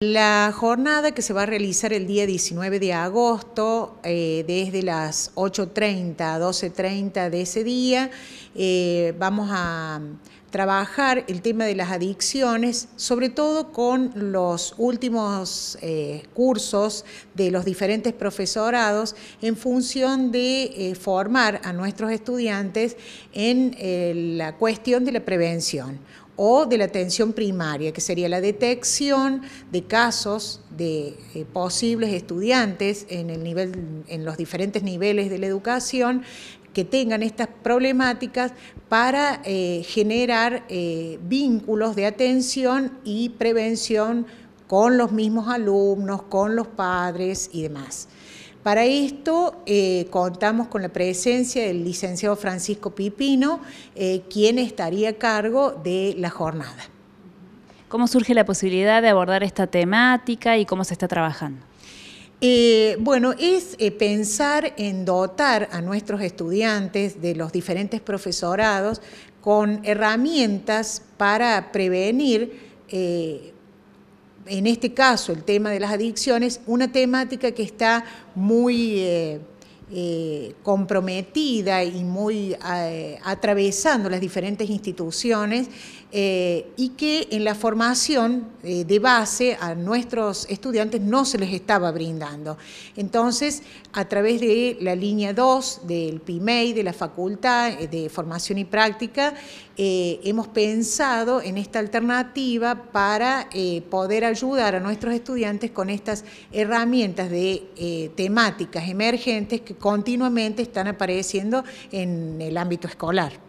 La jornada que se va a realizar el día 19 de agosto, eh, desde las 8.30 a 12.30 de ese día, eh, vamos a trabajar el tema de las adicciones, sobre todo con los últimos eh, cursos de los diferentes profesorados, en función de eh, formar a nuestros estudiantes en eh, la cuestión de la prevención o de la atención primaria, que sería la detección de casos de posibles estudiantes en, el nivel, en los diferentes niveles de la educación que tengan estas problemáticas para eh, generar eh, vínculos de atención y prevención con los mismos alumnos, con los padres y demás. Para esto eh, contamos con la presencia del licenciado Francisco Pipino, quien estaría a cargo de la jornada. ¿Cómo surge la posibilidad de abordar esta temática y cómo se está trabajando? Eh, bueno, es eh, pensar en dotar a nuestros estudiantes de los diferentes profesorados con herramientas para prevenir, eh, en este caso el tema de las adicciones, una temática que está muy eh, comprometida y muy eh, atravesando las diferentes instituciones eh, y que en la formación de base a nuestros estudiantes no se les estaba brindando. Entonces, a través de la línea 2 del PIMEI, e de la Facultad de Formación y Práctica, hemos pensado en esta alternativa para poder ayudar a nuestros estudiantes con estas herramientas de temáticas emergentes que continuamente están apareciendo en el ámbito escolar.